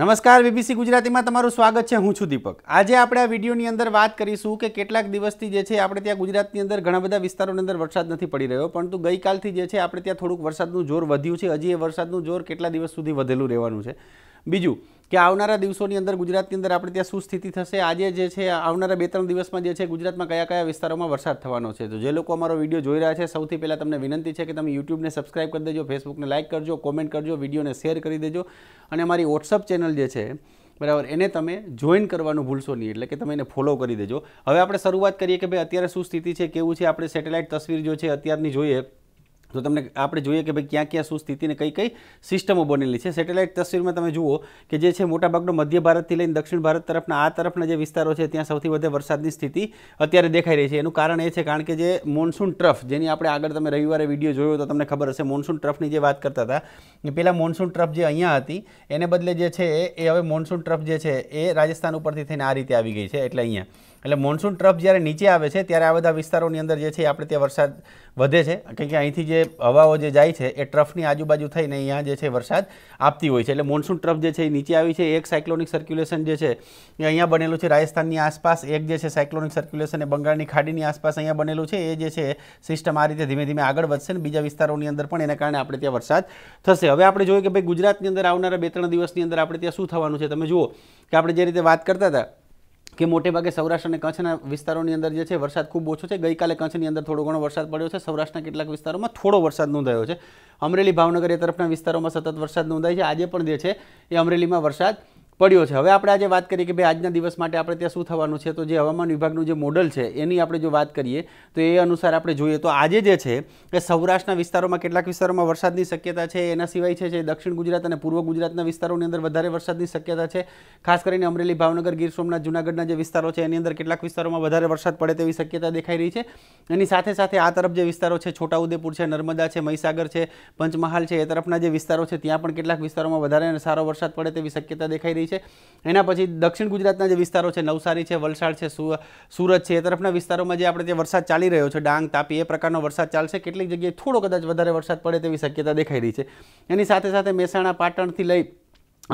નમસ્કાર બીબીસી ગુજરાતીમાં તમારું સ્વાગત છે હું છું દીપક આજે આપણે આ વિડીયોની અંદર વાત કરીશું કે કેટલાક દિવસથી જે છે આપણે ત્યાં ગુજરાતની અંદર ઘણા બધા વિસ્તારોની અંદર વરસાદ નથી પડી રહ્યો પરંતુ ગઈકાલથી જે છે આપણે ત્યાં થોડુંક વરસાદનું જોર વધ્યું છે હજી એ વરસાદનું જોર કેટલા દિવસ સુધી વધેલું રહેવાનું છે બીજું કે આવનારા દિવસોની અંદર ગુજરાતની અંદર આપણે ત્યાં શું સ્થિતિ થશે આજે જે છે આવનારા બે ત્રણ દિવસમાં જે છે ગુજરાતમાં કયા કયા વિસ્તારોમાં વરસાદ થવાનો છે તો જે લોકો અમારો વિડીયો જોઈ રહ્યા છે સૌથી પહેલાં તમને વિનંતી છે કે તમે યુટ્યુબને સબસ્ક્રાઇબ કરી દેજો ફેસબુકને લાઇક કરજો કોમેન્ટ કરજો વિડીયોને શેર કરી દેજો અને અમારી વોટ્સઅપ ચેનલ જે છે બરાબર એને તમે જોઈન કરવાનું ભૂલશો નહીં એટલે કે તમે એને ફોલો કરી દેજો હવે આપણે શરૂઆત કરીએ કે ભાઈ અત્યારે શું સ્થિતિ છે કેવું છે આપણે સેટેલાઇટ તસવીર જો છે અત્યારની જોઈએ તો તમને આપણે જોઈએ કે ભાઈ ક્યાં ક્યાં શું સ્થિતિને કઈ કઈ સિસ્ટમો બનેલી છે સેટેલાઇટ તસવીરમાં તમે જુઓ કે જે છે મોટાભાગનો મધ્ય ભારતથી લઈને દક્ષિણ ભારત તરફના આ તરફના જે વિસ્તારો છે ત્યાં સૌથી વધારે વરસાદની સ્થિતિ અત્યારે દેખાઈ રહી છે એનું કારણ એ છે કારણ કે જે મોન્સૂન ટ્રફ જેની આપણે આગળ તમે રવિવારે વિડીયો જોયો તો તમને ખબર હશે મોન્સૂન ટ્રફની જે વાત કરતા હતા એ પહેલાં મોન્સૂન ટ્રફ જે અહીંયા હતી એને બદલે જે છે એ હવે મોન્સૂન ટ્રફ જે છે એ રાજસ્થાન ઉપરથી થઈને આ રીતે આવી ગઈ છે એટલે અહીંયા એટલે મોન્સૂન ટ્રફ જ્યારે નીચે આવે છે ત્યારે આ બધા વિસ્તારોની અંદર જે છે આપણે ત્યાં વરસાદ વધે છે કંઈક અહીંથી જે હવાઓ જે જાય છે એ ટ્રફની આજુબાજુ થઈને અહીંયા જે છે વરસાદ આપતી હોય છે એટલે મોન્સૂન ટ્રફ જે છે એ નીચે આવી છે એક સાયક્લોનિક સર્ક્યુલેશન જે છે એ અહીંયા બનેલું છે રાજસ્થાનની આસપાસ એક જે છે સાયક્લોનિક સર્ક્યુલેશન એ બંગાળની ખાડીની આસપાસ અહીંયા બનેલું છે એ જે છે સિસ્ટમ આ રીતે ધીમે ધીમે આગળ વધશે ને બીજા વિસ્તારોની અંદર પણ એના કારણે આપણે ત્યાં વરસાદ થશે હવે આપણે જોયું કે ભાઈ ગુજરાતની અંદર આવનારા બે ત્રણ દિવસની અંદર આપણે ત્યાં શું થવાનું છે તમે જુઓ કે આપણે જે રીતે વાત કરતા હતા કે મોટે ભાગે સૌરાષ્ટ્ર અને કચ્છના વિસ્તારોની અંદર જે છે વરસાદ ખૂબ ઓછો છે ગઈકાલે કચ્છની અંદર થોડો ઘણો વરસાદ પડ્યો છે સૌરાષ્ટ્રના કેટલાક વિસ્તારોમાં થોડો વરસાદ નોંધાયો છે અમરેલી ભાવનગર એ તરફના વિસ્તારોમાં સતત વરસાદ નોંધાય છે આજે પણ જે છે એ અમરેલીમાં વરસાદ પડ્યો છે હવે આપણે આજે વાત કરીએ કે ભાઈ આજના દિવસ માટે આપણે ત્યાં શું થવાનું છે તો જે હવામાન વિભાગનું જે મોડલ છે એની આપણે જો વાત કરીએ તો એ અનુસાર આપણે જોઈએ તો આજે જે છે એ સૌરાષ્ટ્રના વિસ્તારોમાં કેટલાક વિસ્તારોમાં વરસાદની શક્યતા છે એના સિવાય છે જે દક્ષિણ ગુજરાત અને પૂર્વ ગુજરાતના વિસ્તારોની અંદર વધારે વરસાદની શક્યતા છે ખાસ કરીને અમરેલી ભાવનગર ગીર સોમનાથ જૂનાગઢના જે વિસ્તારો છે એની અંદર કેટલાક વિસ્તારોમાં વધારે વરસાદ પડે તેવી શક્યતા દેખાઈ રહી છે એની સાથે સાથે આ તરફ જે વિસ્તારો છે છોટાઉદેપુર છે નર્મદા છે મહીસાગર છે પંચમહાલ છે એ તરફના જે વિસ્તારો છે ત્યાં પણ કેટલાક વિસ્તારોમાં વધારે સારો વરસાદ પડે તેવી શક્યતા દેખાઈ રહી છે છે એના પછી દક્ષિણ ગુજરાતના જે વિસ્તારો છે નવસારી છે વલસાડ છે સુરત છે એ તરફના વિસ્તારોમાં જે આપણે જે વરસાદ ચાલી રહ્યો છે ડાંગ તાપી એ પ્રકારનો વરસાદ ચાલશે કેટલીક જગ્યાએ થોડો કદાચ વધારે વરસાદ પડે તેવી શક્યતા દેખાઈ રહી છે એની સાથે સાથે મહેસાણા પાટણથી લઈ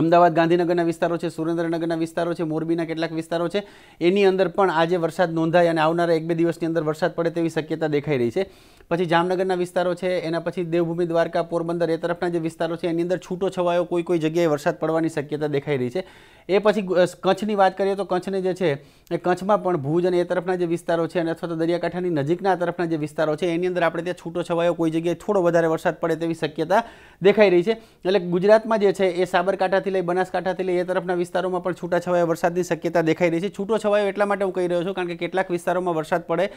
અમદાવાદ ગાંધીનગરના વિસ્તારો છે સુરેન્દ્રનગરના વિસ્તારો છે મોરબીના કેટલાક વિસ્તારો છે એની અંદર પણ આજે વરસાદ નોંધાય અને આવનારા એક બે દિવસની અંદર વરસાદ પડે તેવી શક્યતા દેખાઈ રહી છે પછી જામનગરના વિસ્તારો છે એના પછી દેવભૂમિ દ્વારકા પોરબંદર એ તરફના જે વિસ્તારો છે એની અંદર છૂટો છવાયો કોઈ કોઈ જગ્યાએ વરસાદ પડવાની શક્યતા દેખાઈ રહી છે એ પછી કચ્છની વાત કરીએ તો કચ્છને જે છે એ કચ્છમાં પણ ભુજ અને એ તરફના જે વિસ્તારો છે અને અથવા તો દરિયાકાંઠાની નજીકના તરફના જે વિસ્તારો છે એની અંદર આપણે ત્યાં છૂટો છવાયો કોઈ જગ્યાએ થોડો વધારે વરસાદ પડે તેવી શક્યતા દેખાઈ રહી છે એટલે ગુજરાતમાં જે છે એ સાબરકાંઠાથી લઈ બનાસકાંઠાથી લઈ એ તરફના વિસ્તારોમાં પણ છૂટા છૂટાછવાયા વરસાદની શક્યતા દેખાઈ રહી છે છૂટો છવાયો એટલા માટે હું કહી રહ્યો છું કારણ કે કેટલાક વિસ્તારોમાં વરસાદ પડે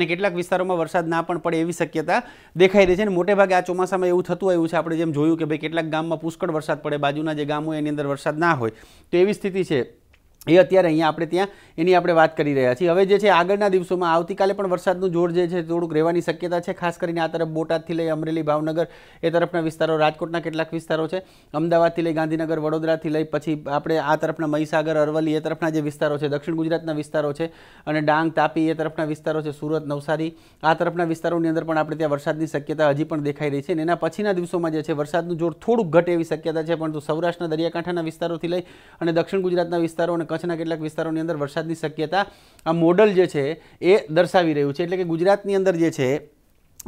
અને કેટલાક વિસ્તારોમાં વરસાદ ના પણ પડે એવી શક્યતા દેખાઈ રહી છે અને મોટે ભાગે આ ચોમાસામાં એવું થતું આવ્યું છે આપણે જેમ જોયું કે ભાઈ કેટલાક ગામમાં પુષ્કળ વરસાદ પડે બાજુના જે ગામ હોય એની અંદર વરસાદ ના હોય તો એવી પરિસ્થિતિ છે એ અત્યારે અહીંયા આપણે ત્યાં એની આપણે વાત કરી રહ્યા છીએ હવે જે છે આગળના દિવસોમાં આવતીકાલે પણ વરસાદનું જોર જે છે થોડુંક રહેવાની શક્યતા છે ખાસ કરીને આ તરફ બોટાદથી લઈ અમરેલી ભાવનગર એ તરફના વિસ્તારો રાજકોટના કેટલાક વિસ્તારો છે અમદાવાદથી લઈ ગાંધીનગર વડોદરાથી લઈ પછી આપણે આ તરફના મહીસાગર અરવલ્લી એ તરફના જે વિસ્તારો છે દક્ષિણ ગુજરાતના વિસ્તારો છે અને ડાંગ તાપી એ તરફના વિસ્તારો છે સુરત નવસારી આ તરફના વિસ્તારોની અંદર પણ આપણે ત્યાં વરસાદની શક્યતા હજી પણ દેખાઈ રહી છે અને એના પછીના દિવસોમાં જે છે વરસાદનું જોર થોડુંક ઘટે એવી શક્યતા છે પરંતુ સૌરાષ્ટ્રના દરિયાકાંઠાના વિસ્તારોથી લઈ અને દક્ષિણ ગુજરાતના વિસ્તારો અને કચ્છના કેટલાક વિસ્તારોની અંદર વરસાદની શક્યતા આ મોડલ જે છે એ દર્શાવી રહ્યું છે એટલે કે ગુજરાતની અંદર જે છે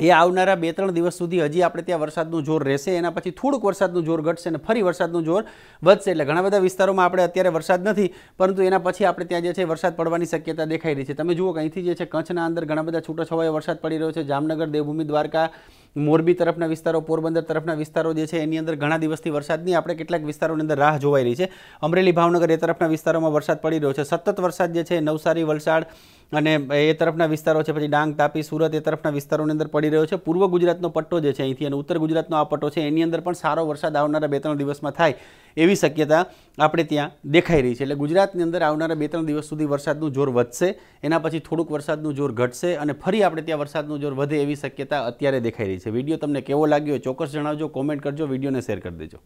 એ આવનારા બે ત્રણ દિવસ સુધી હજી આપણે ત્યાં વરસાદનું જોર રહેશે એના પછી થોડુંક વરસાદનું જોર ઘટશે અને ફરી વરસાદનું જોર વધશે એટલે ઘણા બધા વિસ્તારોમાં આપણે અત્યારે વરસાદ નથી પરંતુ એના પછી આપણે ત્યાં જે છે વરસાદ પડવાની શક્યતા દેખાઈ રહી છે તમે જુઓ કે અહીંથી જે છે કચ્છના અંદર ઘણા બધા છૂટાછવાયો વરસાદ પડી રહ્યો છે જામનગર દેવભૂમિ દ્વારકા મોરબી તરફના વિસ્તારો પોરબંદર તરફના વિસ્તારો જે છે એની અંદર ઘણા દિવસથી વરસાદની આપણે કેટલાક વિસ્તારોની અંદર રાહ જોવાઈ રહી છે અમરેલી ભાવનગર એ તરફના વિસ્તારોમાં વરસાદ પડી રહ્યો છે સતત વરસાદ જે છે નવસારી વલસાડ અને એ તરફના વિસ્તારો છે પછી ડાંગ તાપી સુરત એ તરફના વિસ્તારોની અંદર પડી રહ્યો છે પૂર્વ ગુજરાતનો પટ્ટો જે છે અહીંથી અને ઉત્તર ગુજરાતનો આ પટ્ટો છે એની અંદર પણ સારો વરસાદ આવનારા બે ત્રણ દિવસમાં થાય એવી શક્યતા આપણે ત્યાં દેખાઈ રહી છે એટલે ગુજરાતની અંદર આવનારા બે ત્રણ દિવસ સુધી વરસાદનું જોર વધશે એના પછી થોડુંક વરસાદનું જોર ઘટશે અને ફરી આપણે ત્યાં વરસાદનું જોર વધે એવી શક્યતા અત્યારે દેખાઈ રહી છે વિડીયો તમને કેવો લાગ્યો ચોક્કસ જણાવજો કોમેન્ટ કરજો વિડીયોને શેર કરી દેજો